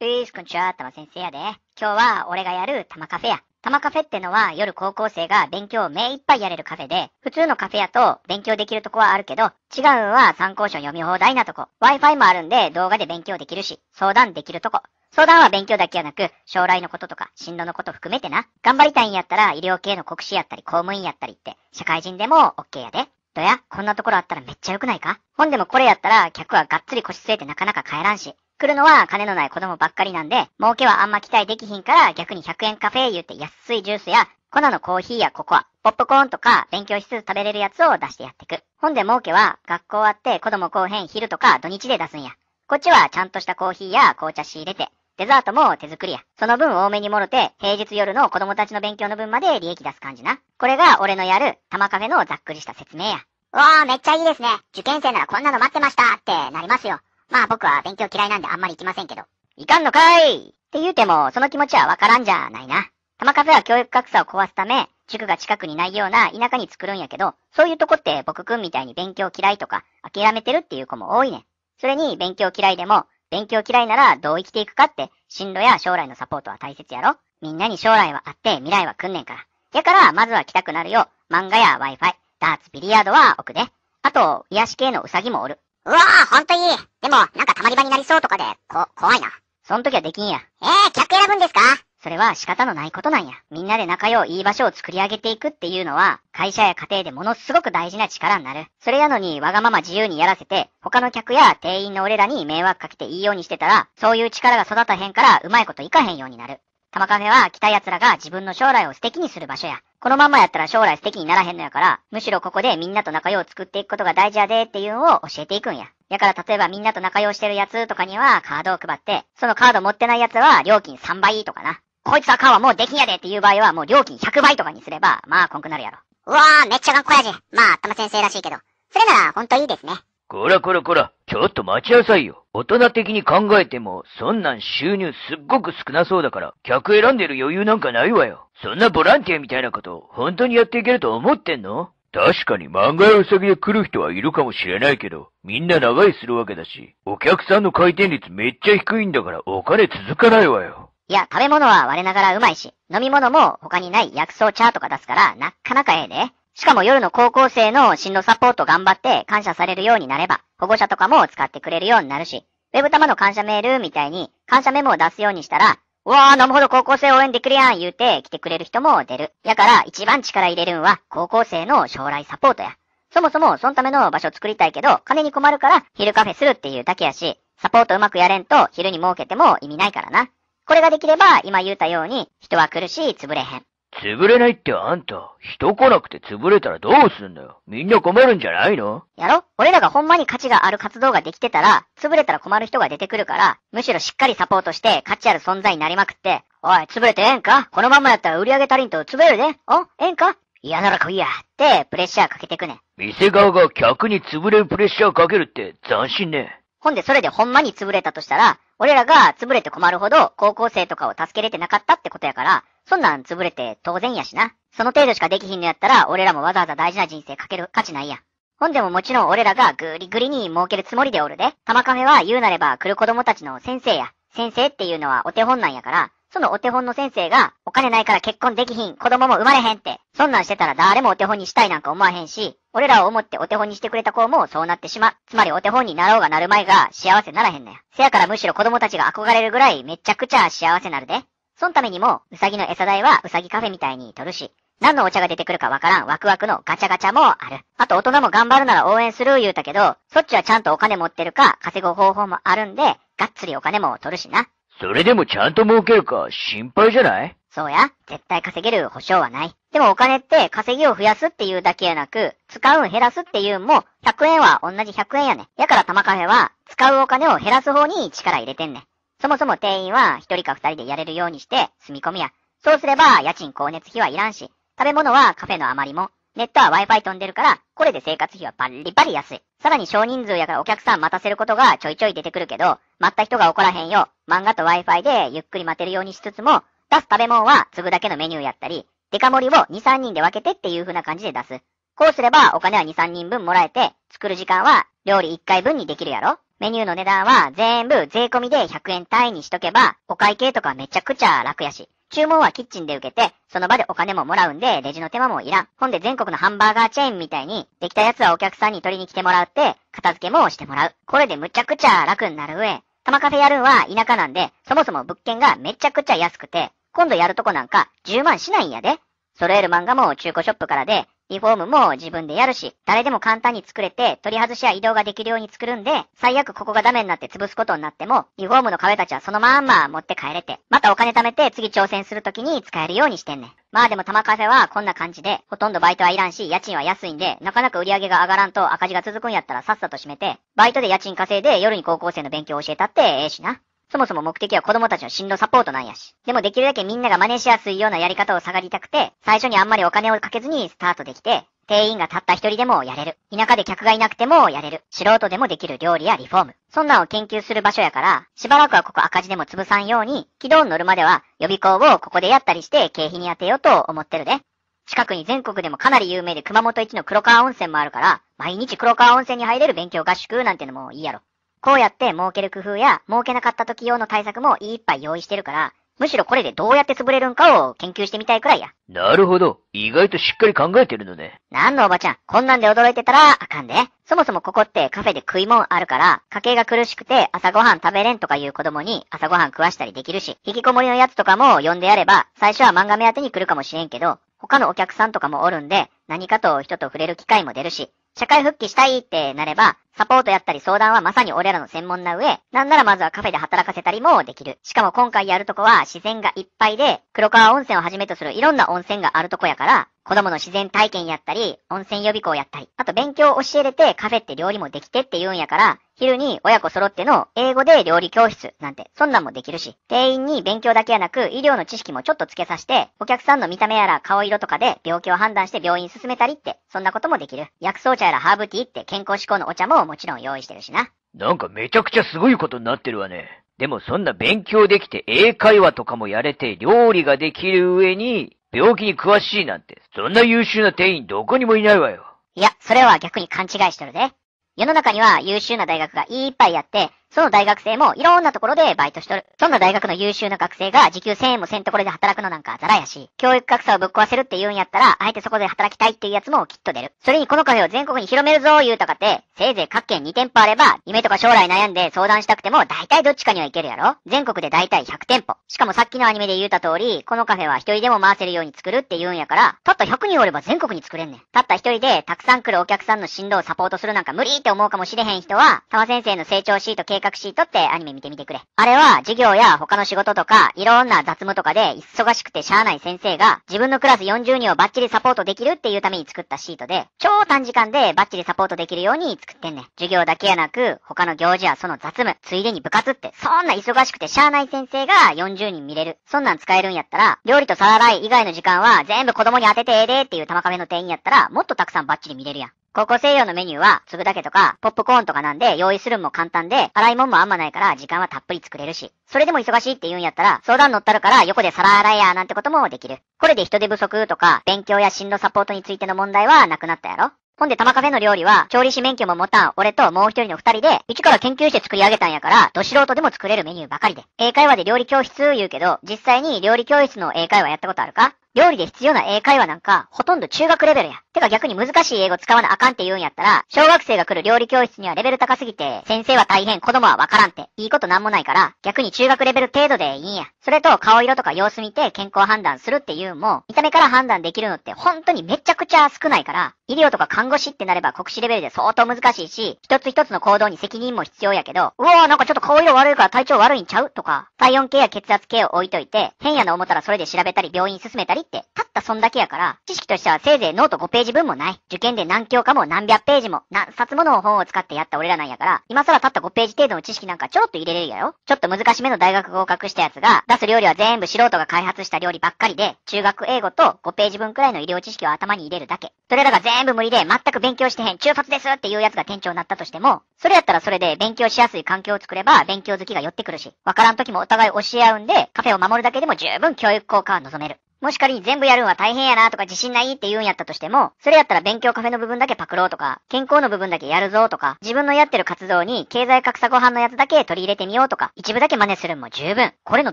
ルイーこんにちは。玉先生やで。今日は俺がやる玉カフェや。玉カフェってのは夜高校生が勉強を目いっぱいやれるカフェで、普通のカフェやと勉強できるとこはあるけど、違うんは参考書読み放題なとこ。Wi-Fi もあるんで動画で勉強できるし、相談できるとこ。相談は勉強だけやなく、将来のこととか、進路のこと含めてな。頑張りたいんやったら、医療系の国士やったり、公務員やったりって、社会人でも OK やで。どや、こんなところあったらめっちゃ良くないか本でもこれやったら客はがっつり腰据えてなかなか帰らんし。来るのは金のない子供ばっかりなんで、儲けはあんま期待できひんから逆に100円カフェ言うて安いジュースや粉のコーヒーやココア、ポップコーンとか勉強しつつ食べれるやつを出してやってく。本で儲けは学校終わって子供後編昼とか土日で出すんや。こっちはちゃんとしたコーヒーや紅茶仕入れて、デザートも手作りや。その分多めにもろて、平日夜の子供たちの勉強の分まで利益出す感じな。これが俺のやる玉カフェのざっくりした説明や。わー、めっちゃいいですね。受験生ならこんなの待ってましたってなりますよ。まあ僕は勉強嫌いなんであんまり行きませんけど。いかんのかいって言うても、その気持ちはわからんじゃないな。玉風は教育格差を壊すため、塾が近くにないような田舎に作るんやけど、そういうとこって僕くんみたいに勉強嫌いとか、諦めてるっていう子も多いねそれに勉強嫌いでも、勉強嫌いならどう生きていくかって、進路や将来のサポートは大切やろみんなに将来はあって未来は来んねんから。やから、まずは来たくなるよ漫画や Wi-Fi、ダーツ、ビリヤードは奥ね。あと、癒し系のウサギもおる。うわぁ、ほんといい。でも、なんか溜まり場になりそうとかで、こ、怖いな。そん時はできんや。ええー、客選ぶんですかそれは仕方のないことなんや。みんなで仲良いいい場所を作り上げていくっていうのは、会社や家庭でものすごく大事な力になる。それやのに、わがまま自由にやらせて、他の客や店員の俺らに迷惑かけていいようにしてたら、そういう力が育たへんから、うまいこといかへんようになる。玉亀は来た奴らが自分の将来を素敵にする場所や。このまんまやったら将来素敵にならへんのやから、むしろここでみんなと仲良を作っていくことが大事やでっていうのを教えていくんや。やから例えばみんなと仲良してる奴とかにはカードを配って、そのカード持ってない奴は料金3倍とかな。こいつはカうはもうできんやでっていう場合はもう料金100倍とかにすれば、まあこんくなるやろ。うわぁ、めっちゃ頑固やじ。まあ、玉先生らしいけど。それならほんといいですね。こらこらこら、ちょっと待ちなさいよ。大人的に考えても、そんなん収入すっごく少なそうだから、客選んでる余裕なんかないわよ。そんなボランティアみたいなこと、本当にやっていけると思ってんの確かに漫画やウサギで来る人はいるかもしれないけど、みんな長いするわけだし、お客さんの回転率めっちゃ低いんだからお金続かないわよ。いや、食べ物は我ながらうまいし、飲み物も他にない薬草茶とか出すから、なかなかええで。しかも夜の高校生の進路サポート頑張って感謝されるようになれば、保護者とかも使ってくれるようになるし、ウェブ玉の感謝メールみたいに感謝メモを出すようにしたら、うわー、飲むほど高校生応援できるやん言うて来てくれる人も出る。やから一番力入れるんは高校生の将来サポートや。そもそもそのための場所作りたいけど、金に困るから昼カフェするっていうだけやし、サポートうまくやれんと昼に儲けても意味ないからな。これができれば今言うたように人は苦しい潰れへん。潰れないってあんた、人来なくて潰れたらどうすんだよ。みんな困るんじゃないのやろ俺らがほんまに価値がある活動ができてたら、潰れたら困る人が出てくるから、むしろしっかりサポートして価値ある存在になりまくって、おい、潰れてええんかこのままやったら売り上げ足りんと潰れるで、ね、おええんか嫌なら来いや、ってプレッシャーかけてくね店側が客に潰れるプレッシャーかけるって斬新ね。ほんでそれでほんまに潰れたとしたら、俺らが潰れて困るほど高校生とかを助けれてなかったってことやから、そんなん潰れて当然やしな。その程度しかできひんのやったら、俺らもわざわざ大事な人生かける価値ないやん。ほんでももちろん俺らがぐりぐりに儲けるつもりでおるで。玉カフェは言うなれば来る子供たちの先生や。先生っていうのはお手本なんやから、そのお手本の先生が、お金ないから結婚できひん、子供も生まれへんって。そんなんしてたら誰もお手本にしたいなんか思わへんし、俺らを思ってお手本にしてくれた子もそうなってしまう。つまりお手本になろうがなる前が幸せならへんのや。せやからむしろ子供たちが憧れるぐらいめちゃくちゃ幸せなるで。そのためにも、うさぎの餌代はうさぎカフェみたいに取るし、何のお茶が出てくるかわからんワクワクのガチャガチャもある。あと大人も頑張るなら応援する言うたけど、そっちはちゃんとお金持ってるか稼ぐ方法もあるんで、がっつりお金も取るしな。それでもちゃんと儲けるか心配じゃないそうや、絶対稼げる保証はない。でもお金って稼ぎを増やすっていうだけやなく、使うん減らすっていうも、100円は同じ100円やね。やから玉カフェは、使うお金を減らす方に力入れてんね。そもそも店員は一人か二人でやれるようにして住み込みや。そうすれば家賃光熱費はいらんし、食べ物はカフェの余りもネットは Wi-Fi 飛んでるから、これで生活費はバリバリ安い。さらに少人数やからお客さん待たせることがちょいちょい出てくるけど、待った人が怒らへんよ。漫画と Wi-Fi でゆっくり待てるようにしつつも、出す食べ物は継ぐだけのメニューやったり、デカ盛りを2、3人で分けてっていう風な感じで出す。こうすればお金は2、3人分もらえて、作る時間は料理1回分にできるやろメニューの値段は全部税込みで100円単位にしとけば、お会計とかめちゃくちゃ楽やし。注文はキッチンで受けて、その場でお金ももらうんで、レジの手間もいらん。ほんで全国のハンバーガーチェーンみたいに、できたやつはお客さんに取りに来てもらって、片付けもしてもらう。これでむちゃくちゃ楽になる上、玉カフェやるんは田舎なんで、そもそも物件がめちゃくちゃ安くて、今度やるとこなんか10万しないんやで。揃える漫画も中古ショップからで、リフォームも自分でやるし、誰でも簡単に作れて、取り外しや移動ができるように作るんで、最悪ここがダメになって潰すことになっても、リフォームの壁たちはそのまんま持って帰れて、またお金貯めて次挑戦するときに使えるようにしてんねん。まあでも玉カフェはこんな感じで、ほとんどバイトはいらんし、家賃は安いんで、なかなか売り上げが上がらんと赤字が続くんやったらさっさと閉めて、バイトで家賃稼いで夜に高校生の勉強を教えたってええしな。そもそも目的は子供たちの進路サポートなんやし。でもできるだけみんなが真似しやすいようなやり方を探りたくて、最初にあんまりお金をかけずにスタートできて、店員がたった一人でもやれる。田舎で客がいなくてもやれる。素人でもできる料理やリフォーム。そんなんを研究する場所やから、しばらくはここ赤字でも潰さんように、軌道に乗るまでは予備校をここでやったりして経費に当てようと思ってるで。近くに全国でもかなり有名で熊本一の黒川温泉もあるから、毎日黒川温泉に入れる勉強合宿なんてのもいいやろ。こうやって儲ける工夫や、儲けなかった時用の対策もいっぱい用意してるから、むしろこれでどうやって潰れるんかを研究してみたいくらいや。なるほど。意外としっかり考えてるのね。なんのおばちゃん、こんなんで驚いてたらあかんで。そもそもここってカフェで食い物あるから、家計が苦しくて朝ごはん食べれんとかいう子供に朝ごはん食わしたりできるし、引きこもりのやつとかも呼んでやれば、最初は漫画目当てに来るかもしれんけど、他のお客さんとかもおるんで、何かと人と触れる機会も出るし、社会復帰したいってなれば、サポートやったり相談はまさに俺らの専門な上、なんならまずはカフェで働かせたりもできる。しかも今回やるとこは自然がいっぱいで、黒川温泉をはじめとするいろんな温泉があるとこやから、子供の自然体験やったり、温泉予備校やったり、あと勉強を教えれてカフェって料理もできてって言うんやから、昼に親子揃っての英語で料理教室なんて、そんなんもできるし、店員に勉強だけやなく医療の知識もちょっとつけさせて、お客さんの見た目やら顔色とかで病気を判断して病院進めたりって、そんなこともできる。薬草茶やらハーブティーって健康志向のお茶ももちろん用意してるしな。なんかめちゃくちゃすごいことになってるわね。でもそんな勉強できて英会話とかもやれて料理ができる上に、病気に詳しいなんて、そんな優秀な店員どこにもいないわよ。いや、それは逆に勘違いしてるぜ。世の中には優秀な大学がいっぱいあって、その大学生もいろんなところでバイトしとる。そんな大学の優秀な学生が時給1000円もせんところで働くのなんかザラやし、教育格差をぶっ壊せるって言うんやったら、あえてそこで働きたいっていうやつもきっと出る。それにこのカフェを全国に広めるぞ言うたかって、せいぜい各県2店舗あれば、夢とか将来悩んで相談したくても大体どっちかにはいけるやろ全国で大体100店舗。しかもさっきのアニメで言うた通り、このカフェは一人でも回せるように作るって言うんやから、たった100人おれば全国に作れんねん。たった一人でたくさん来るお客さんの振動をサポートするなんか無理って思うかもしれへん人は、沢先生の成長シート計画シートってアニメ見てみてくれ。あれは授業や他の仕事とか、いろんな雑務とかで忙しくてしゃあない先生が、自分のクラス40人をバッチリサポートできるっていうために作ったシートで、超短時間でバッチリサポートできるように作ってんねん。授業だけやなく、他の行事やその雑務、ついでに部活って、そんな忙しくてしゃあない先生が40人見れる。そんなん使えるんやったら、料理と皿洗い以外の時間は全部子供に当ててええでっていう玉壁の店員やったら、もっとたくさんバッチリ見れるやん。高校生用のメニューは、粒だけとか、ポップコーンとかなんで、用意するんも簡単で、洗い物もあんまないから、時間はたっぷり作れるし。それでも忙しいって言うんやったら、相談乗ったるから、横で皿洗いや、なんてこともできる。これで人手不足とか、勉強や進路サポートについての問題はなくなったやろほんで、玉カフェの料理は、調理師免許も持たん、俺ともう一人の二人で、一から研究して作り上げたんやから、ど素人でも作れるメニューばかりで。英会話で料理教室言うけど、実際に料理教室の英会話やったことあるか料理で必要な英会話なんか、ほとんど中学レベルや。てか逆に難しい英語使わなあかんって言うんやったら、小学生が来る料理教室にはレベル高すぎて、先生は大変、子供はわからんって、いいことなんもないから、逆に中学レベル程度でいいんや。それと、顔色とか様子見て健康判断するっていうも、見た目から判断できるのって本当にめちゃくちゃ少ないから、医療とか看護師ってなれば国士レベルで相当難しいし、一つ一つの行動に責任も必要やけど、うわーなんかちょっと顔色悪いから体調悪いんちゃうとか、体温計や血圧計を置いといて、変やな思ったらそれで調べたり病院進めたりってたったそんだけやから、知識としてはせいぜいノート5ページ分もない。受験で何教科も何百ページも何冊もの本を使ってやった俺らなんやから、今更たった5ページ程度の知識なんかちょろっと入れれるやろちょっと難しめの大学合格したやつが、出す料理は全部素人が開発した料理ばっかりで、中学英語と5ページ分くらいの医療知識を頭に入れるだけ。それらが全部無理で全く勉強してへん、中卒ですっていうやつが店長になったとしても、それやったらそれで勉強しやすい環境を作れば、勉強好きが寄ってくるし、わからん時もお互い教え合うんで、カフェを守るだけでも十分教育効果は望める。もし仮に全部やるんは大変やなとか自信ないって言うんやったとしても、それやったら勉強カフェの部分だけパクろうとか、健康の部分だけやるぞとか、自分のやってる活動に経済格差ご飯のやつだけ取り入れてみようとか、一部だけ真似するんも十分。これの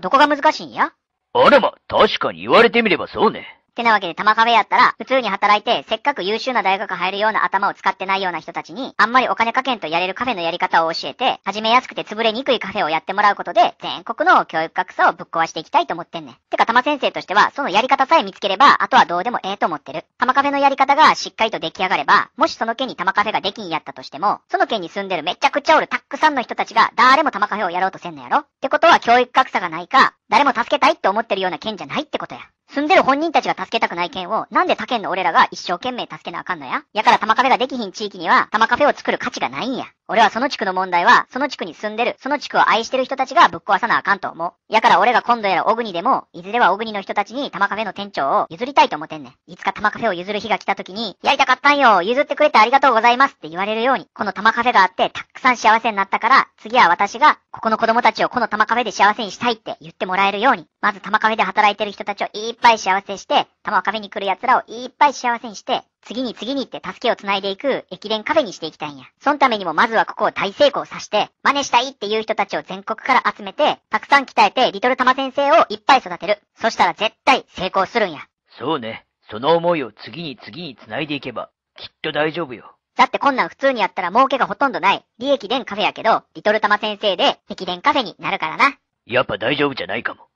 どこが難しいんやあらま、確かに言われてみればそうね。てなわけで、玉カフェやったら、普通に働いて、せっかく優秀な大学入るような頭を使ってないような人たちに、あんまりお金かけんとやれるカフェのやり方を教えて、始めやすくて潰れにくいカフェをやってもらうことで、全国の教育格差をぶっ壊していきたいと思ってんねん。てか、玉先生としては、そのやり方さえ見つければ、あとはどうでもええと思ってる。玉カフェのやり方がしっかりと出来上がれば、もしその県に玉カフェができんやったとしても、その県に住んでるめちゃくちゃおるたっくさんの人たちが、誰も玉カフェをやろうとせんのやろってことは教育格差がないか、誰も助けたいって思ってるような県じゃないってことや。住んでる本人たちが助けたくない県を、なんで他県の俺らが一生懸命助けなあかんのややから玉カフェができひん地域には、玉カフェを作る価値がないんや。俺はその地区の問題は、その地区に住んでる、その地区を愛してる人たちがぶっ壊さなあかんと思う。やから俺が今度やら小国でも、いずれは小国の人たちに玉カフェの店長を譲りたいと思ってんねん。いつか玉カフェを譲る日が来た時に、やりたかったんよ譲ってくれてありがとうございますって言われるように、この玉カフェがあって、たくさん幸せになったから、次は私が、ここの子供たちをこの玉カフェで幸せにしたいって言ってもらえるように、まず玉カフェで働いてる人たちをいっぱい幸せして、玉をカフェに来る奴らをいっぱい幸せにして、次に次にって助けを繋いでいく駅伝カフェにしていきたいんや。そのためにもまずはここを大成功させて、真似したいっていう人たちを全国から集めて、たくさん鍛えてリトル玉先生をいっぱい育てる。そしたら絶対成功するんや。そうね。その思いを次に次に繋いでいけば、きっと大丈夫よ。だってこんなん普通にやったら儲けがほとんどない、利益伝カフェやけど、リトル玉先生で駅伝カフェになるからな。やっぱ大丈夫じゃないかも。